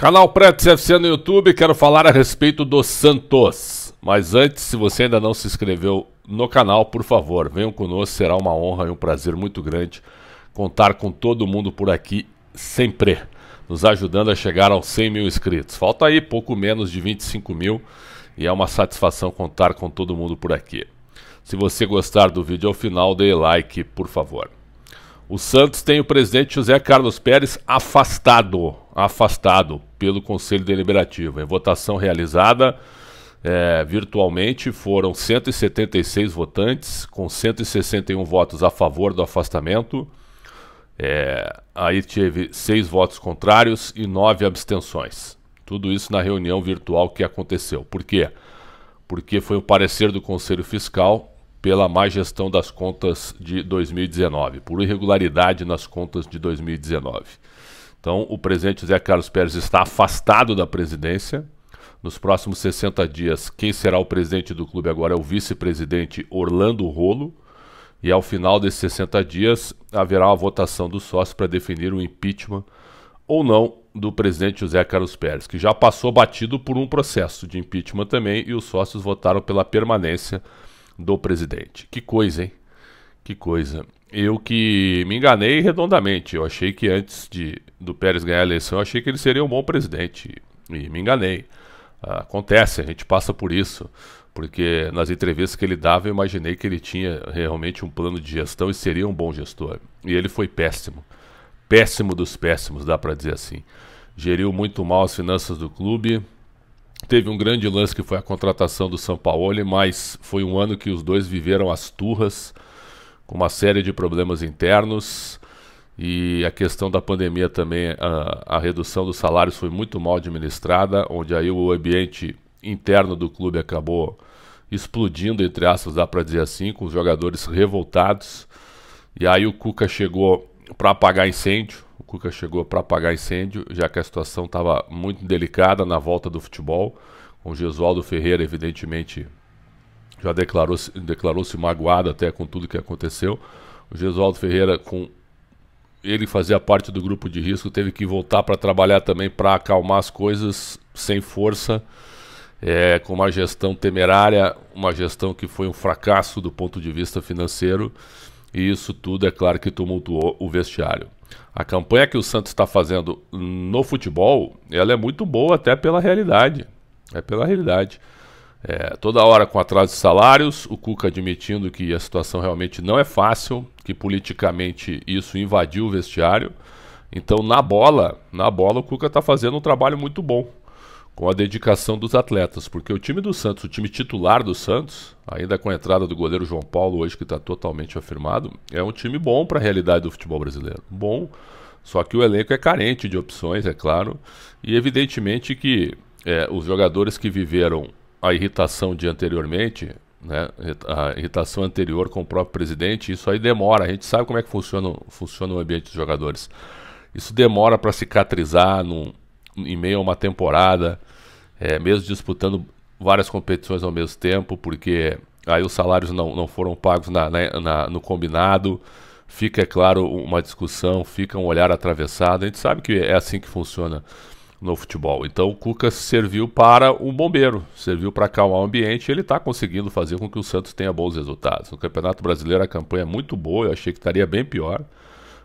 Canal Preto FC no YouTube, quero falar a respeito do Santos. Mas antes, se você ainda não se inscreveu no canal, por favor, venham conosco, será uma honra e um prazer muito grande contar com todo mundo por aqui sempre, nos ajudando a chegar aos 100 mil inscritos. Falta aí pouco menos de 25 mil e é uma satisfação contar com todo mundo por aqui. Se você gostar do vídeo ao final, dê like, por favor. O Santos tem o presidente José Carlos Pérez afastado afastado pelo Conselho Deliberativo. Em votação realizada é, virtualmente, foram 176 votantes, com 161 votos a favor do afastamento. É, aí teve seis votos contrários e nove abstenções. Tudo isso na reunião virtual que aconteceu. Por quê? Porque foi o parecer do Conselho Fiscal pela má gestão das contas de 2019, por irregularidade nas contas de 2019. Então, o presidente José Carlos Pérez está afastado da presidência. Nos próximos 60 dias, quem será o presidente do clube agora é o vice-presidente Orlando Rolo. E ao final desses 60 dias, haverá uma votação dos sócios para definir o impeachment ou não do presidente José Carlos Pérez, que já passou batido por um processo de impeachment também e os sócios votaram pela permanência do presidente. Que coisa, hein? Que coisa. Eu que me enganei redondamente. Eu achei que antes de, do Pérez ganhar a eleição, eu achei que ele seria um bom presidente. E me enganei. Ah, acontece, a gente passa por isso. Porque nas entrevistas que ele dava, eu imaginei que ele tinha realmente um plano de gestão e seria um bom gestor. E ele foi péssimo. Péssimo dos péssimos, dá para dizer assim. Geriu muito mal as finanças do clube. Teve um grande lance que foi a contratação do São Paulo, mas foi um ano que os dois viveram as turras com uma série de problemas internos e a questão da pandemia também, a, a redução dos salários foi muito mal administrada, onde aí o ambiente interno do clube acabou explodindo, entre aspas, dá para dizer assim, com os jogadores revoltados. E aí o Cuca chegou para apagar incêndio, o Cuca chegou para apagar incêndio, já que a situação estava muito delicada na volta do futebol, com o Gesualdo Ferreira, evidentemente, já declarou-se declarou magoado até com tudo que aconteceu. O Gesualdo Ferreira, com ele fazia parte do grupo de risco, teve que voltar para trabalhar também para acalmar as coisas sem força, é, com uma gestão temerária, uma gestão que foi um fracasso do ponto de vista financeiro. E isso tudo, é claro, que tumultuou o vestiário. A campanha que o Santos está fazendo no futebol, ela é muito boa até pela realidade. É pela realidade. É, toda hora com atraso de salários, o Cuca admitindo que a situação realmente não é fácil, que politicamente isso invadiu o vestiário. Então, na bola, na bola o Cuca está fazendo um trabalho muito bom com a dedicação dos atletas, porque o time do Santos, o time titular do Santos, ainda com a entrada do goleiro João Paulo hoje que está totalmente afirmado, é um time bom para a realidade do futebol brasileiro. Bom, só que o elenco é carente de opções, é claro, e evidentemente que é, os jogadores que viveram a irritação de anteriormente, né, a irritação anterior com o próprio presidente, isso aí demora. A gente sabe como é que funciona, funciona o ambiente dos jogadores. Isso demora para cicatrizar num, em meio a uma temporada, é, mesmo disputando várias competições ao mesmo tempo, porque aí os salários não, não foram pagos na, na, na, no combinado. Fica, é claro, uma discussão, fica um olhar atravessado. A gente sabe que é assim que funciona no futebol. Então o Cuca serviu para um bombeiro, serviu para acalmar o ambiente e ele está conseguindo fazer com que o Santos tenha bons resultados. No Campeonato Brasileiro a campanha é muito boa, eu achei que estaria bem pior.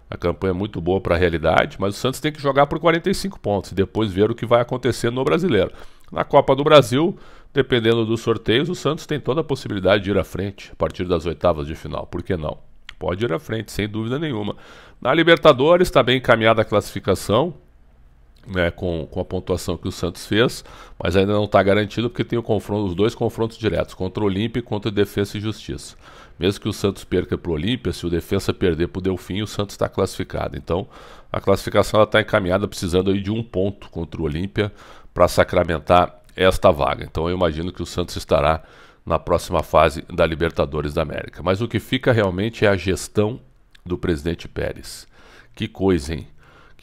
A campanha é muito boa para a realidade, mas o Santos tem que jogar por 45 pontos e depois ver o que vai acontecer no Brasileiro. Na Copa do Brasil, dependendo dos sorteios, o Santos tem toda a possibilidade de ir à frente a partir das oitavas de final. Por que não? Pode ir à frente, sem dúvida nenhuma. Na Libertadores, está bem encaminhada a classificação né, com, com a pontuação que o Santos fez, mas ainda não está garantido porque tem confronto, os dois confrontos diretos, contra o Olímpia e contra Defesa e Justiça. Mesmo que o Santos perca para o Olímpia, se o Defesa perder para o Delfim, o Santos está classificado. Então, a classificação está encaminhada, precisando aí de um ponto contra o Olímpia para sacramentar esta vaga. Então, eu imagino que o Santos estará na próxima fase da Libertadores da América. Mas o que fica realmente é a gestão do presidente Pérez. Que coisa, hein?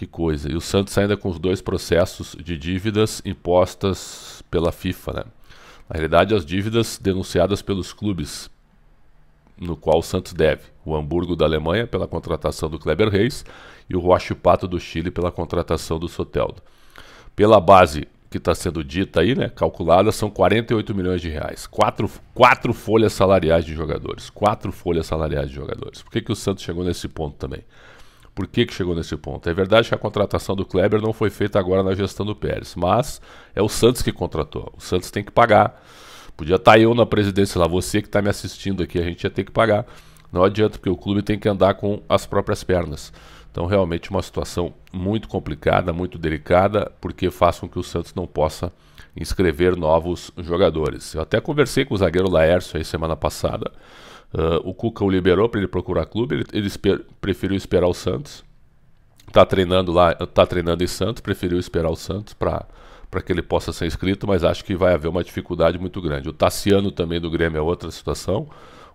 Que coisa. E o Santos ainda com os dois processos de dívidas impostas pela FIFA, né? Na realidade, as dívidas denunciadas pelos clubes no qual o Santos deve. O Hamburgo da Alemanha pela contratação do Kleber Reis e o Pato do Chile pela contratação do Soteldo. Pela base que está sendo dita aí, né, calculada, são 48 milhões de reais. Quatro, quatro folhas salariais de jogadores. Quatro folhas salariais de jogadores. Por que, que o Santos chegou nesse ponto também? Por que, que chegou nesse ponto? É verdade que a contratação do Kleber não foi feita agora na gestão do Pérez, mas é o Santos que contratou. O Santos tem que pagar. Podia estar tá eu na presidência lá, você que está me assistindo aqui, a gente ia ter que pagar. Não adianta, porque o clube tem que andar com as próprias pernas. Então, realmente, uma situação muito complicada, muito delicada, porque faz com que o Santos não possa inscrever novos jogadores. Eu até conversei com o zagueiro Laércio aí semana passada. Uh, o Cuca o liberou para ele procurar clube, ele, ele esper, preferiu esperar o Santos. Tá treinando lá, tá treinando em Santos, preferiu esperar o Santos para para que ele possa ser inscrito, mas acho que vai haver uma dificuldade muito grande. O Tassiano também do Grêmio é outra situação.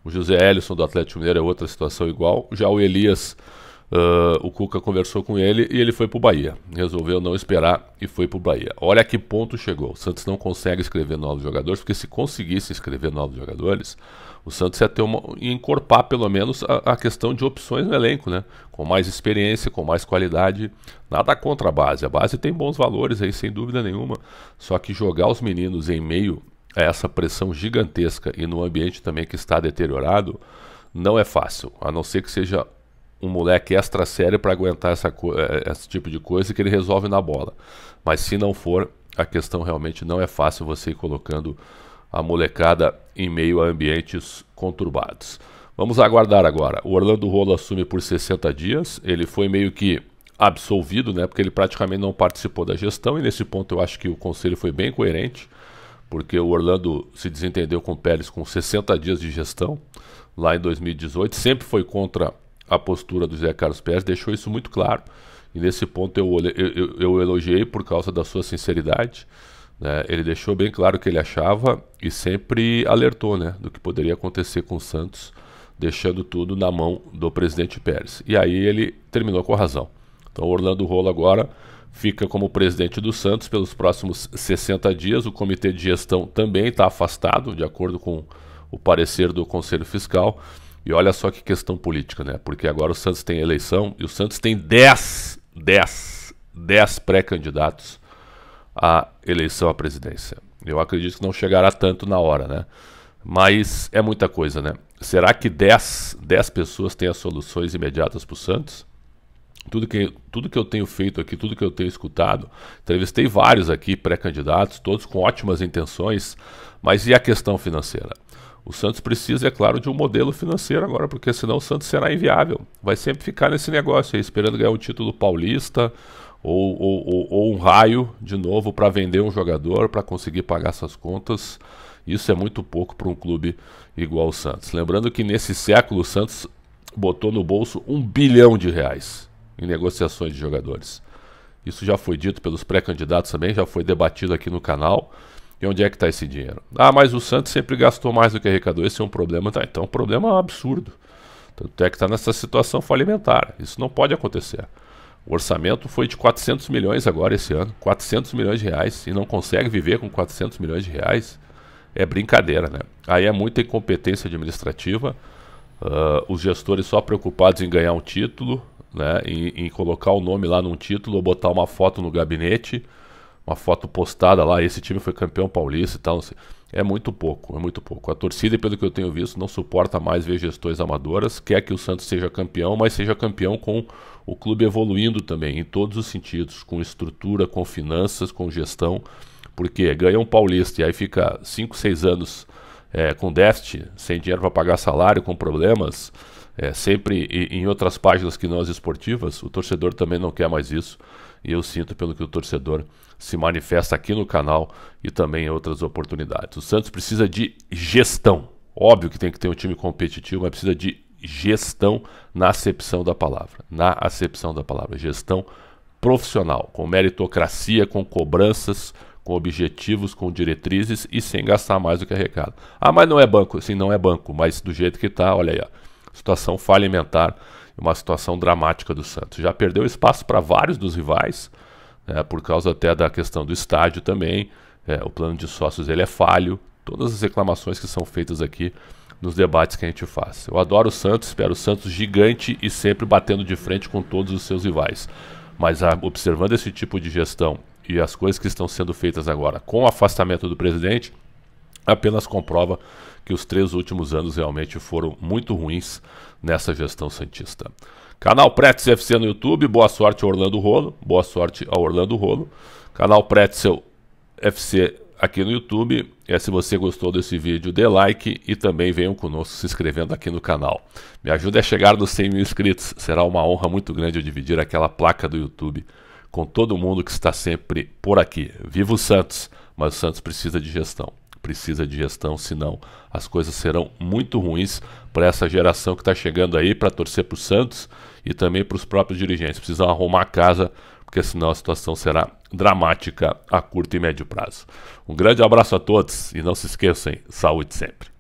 O José Ellison do Atlético Mineiro é outra situação igual. Já o Elias, uh, o Cuca conversou com ele e ele foi para o Bahia. Resolveu não esperar e foi para o Bahia. Olha que ponto chegou. O Santos não consegue escrever novos jogadores, porque se conseguisse escrever novos jogadores, o Santos ia ter uma, ia encorpar pelo menos a, a, questão de opções no elenco, né? Com mais experiência, com mais qualidade. Nada contra a base. A base tem bons valores aí, sem dúvida nenhuma. Só que jogar os meninos em meio a essa pressão gigantesca e no ambiente também que está deteriorado, não é fácil. A não ser que seja um moleque extra sério para aguentar essa, eh, esse tipo de coisa que ele resolve na bola. Mas se não for, a questão realmente não é fácil você ir colocando a molecada em meio a ambientes conturbados. Vamos aguardar agora. O Orlando Rolo assume por 60 dias. Ele foi meio que absolvido, né? Porque ele praticamente não participou da gestão e nesse ponto eu acho que o conselho foi bem coerente, porque o Orlando se desentendeu com o Pérez com 60 dias de gestão lá em 2018, sempre foi contra a postura do Zé Carlos Pérez, deixou isso muito claro. E nesse ponto eu, eu, eu, eu elogiei por causa da sua sinceridade né? Ele deixou bem claro o que ele achava e sempre alertou né, do que poderia acontecer com o Santos, deixando tudo na mão do presidente Pérez. E aí ele terminou com a razão. Então, Orlando Rolo agora fica como presidente do Santos pelos próximos 60 dias. O comitê de gestão também está afastado, de acordo com o parecer do Conselho Fiscal. E olha só que questão política, né? Porque agora o Santos tem eleição e o Santos tem 10, 10, 10 pré-candidatos a eleição à presidência. Eu acredito que não chegará tanto na hora, né? Mas é muita coisa, né? Será que 10, 10 pessoas têm as soluções imediatas para o Santos? Tudo que, tudo que eu tenho feito aqui, tudo que eu tenho escutado, entrevistei vários aqui pré-candidatos, todos com ótimas intenções, mas e a questão financeira? O Santos precisa, é claro, de um modelo financeiro agora, porque senão o Santos será inviável. Vai sempre ficar nesse negócio aí, esperando ganhar um título paulista, ou, ou, ou um raio de novo para vender um jogador para conseguir pagar suas contas. Isso é muito pouco para um clube igual o Santos. Lembrando que nesse século o Santos botou no bolso um bilhão de reais em negociações de jogadores. Isso já foi dito pelos pré-candidatos também, já foi debatido aqui no canal. E onde é que está esse dinheiro? Ah, mas o Santos sempre gastou mais do que arrecadou, esse é um problema. Tá, então, é um problema absurdo. Tanto é que está nessa situação falimentar. Isso não pode acontecer. O orçamento foi de 400 milhões agora esse ano, 400 milhões de reais, e não consegue viver com 400 milhões de reais, é brincadeira, né? Aí é muita incompetência administrativa, uh, os gestores só preocupados em ganhar um título, né, em, em colocar o nome lá num título ou botar uma foto no gabinete, uma foto postada lá, esse time foi campeão paulista e tal, é muito pouco, é muito pouco. A torcida, pelo que eu tenho visto, não suporta mais ver gestões amadoras, quer que o Santos seja campeão, mas seja campeão com o clube evoluindo também em todos os sentidos, com estrutura, com finanças, com gestão, porque ganha um paulista e aí fica 5, 6 anos é, com déficit, sem dinheiro para pagar salário, com problemas, é, sempre em outras páginas que não as esportivas, o torcedor também não quer mais isso. E eu sinto pelo que o torcedor se manifesta aqui no canal e também em outras oportunidades. O Santos precisa de gestão. Óbvio que tem que ter um time competitivo, mas precisa de gestão na acepção da palavra, na acepção da palavra, gestão profissional, com meritocracia, com cobranças, com objetivos, com diretrizes e sem gastar mais do que arrecada. Ah, mas não é banco, sim, não é banco, mas do jeito que está, olha aí, ó, situação falimentar, uma situação dramática do Santos. Já perdeu espaço para vários dos rivais, né, por causa até da questão do estádio também, é, o plano de sócios ele é falho, todas as reclamações que são feitas aqui nos debates que a gente faz. Eu adoro o Santos, espero o Santos gigante e sempre batendo de frente com todos os seus rivais. Mas a, ah, observando esse tipo de gestão e as coisas que estão sendo feitas agora com o afastamento do presidente, apenas comprova que os três últimos anos realmente foram muito ruins nessa gestão santista. Canal Pretzel FC no YouTube, boa sorte ao Orlando Rolo, boa sorte ao Orlando Rolo. Canal Pretzel FC aqui no YouTube, é, se você gostou desse vídeo, dê like e também venham conosco se inscrevendo aqui no canal. Me ajude a chegar nos 100 mil inscritos. Será uma honra muito grande eu dividir aquela placa do YouTube com todo mundo que está sempre por aqui. Viva o Santos! Mas o Santos precisa de gestão. Precisa de gestão, senão as coisas serão muito ruins para essa geração que está chegando aí para torcer para o Santos e também para os próprios dirigentes. Precisam arrumar a casa, porque senão a situação será dramática a curto e médio prazo. Um grande abraço a todos e não se esqueçam, saúde sempre.